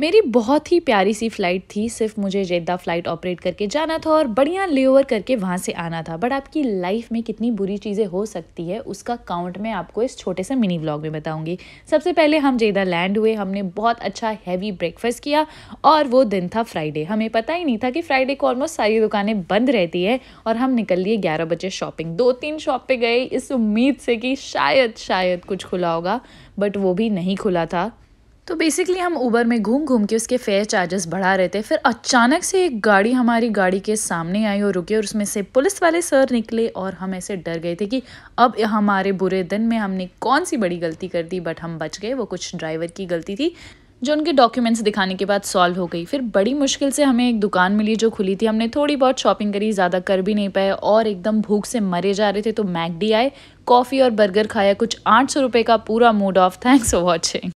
मेरी बहुत ही प्यारी सी फ़्लाइट थी सिर्फ मुझे जेद्दा फ़्लाइट ऑपरेट करके जाना था और बढ़िया ले ओवर करके वहाँ से आना था बट आपकी लाइफ में कितनी बुरी चीज़ें हो सकती है उसका काउंट मैं आपको इस छोटे से मिनी व्लॉग में बताऊँगी सबसे पहले हम जेद्दा लैंड हुए हमने बहुत अच्छा हैवी ब्रेकफास्ट किया और वो दिन था फ्राइडे हमें पता ही नहीं था कि फ्राइडे को ऑलमोस्ट सारी दुकानें बंद रहती है और हम निकल लिए ग्यारह बजे शॉपिंग दो तीन शॉप पर गए इस उम्मीद से कि शायद शायद कुछ खुला होगा बट वो भी नहीं खुला था तो बेसिकली हम ऊबर में घूम घूम के उसके फेयर चार्जेस बढ़ा रहे थे फिर अचानक से एक गाड़ी हमारी गाड़ी के सामने आई और रुके और उसमें से पुलिस वाले सर निकले और हम ऐसे डर गए थे कि अब हमारे बुरे दिन में हमने कौन सी बड़ी गलती कर दी बट हम बच गए वो कुछ ड्राइवर की गलती थी जो उनके डॉक्यूमेंट्स दिखाने के बाद सॉल्व हो गई फिर बड़ी मुश्किल से हमें एक दुकान मिली जो खुली थी हमने थोड़ी बहुत शॉपिंग करी ज़्यादा कर भी नहीं पाए और एकदम भूख से मरे जा रहे थे तो मैकडी आए कॉफ़ी और बर्गर खाया कुछ आठ सौ रुपये का पूरा mood off thanks for watching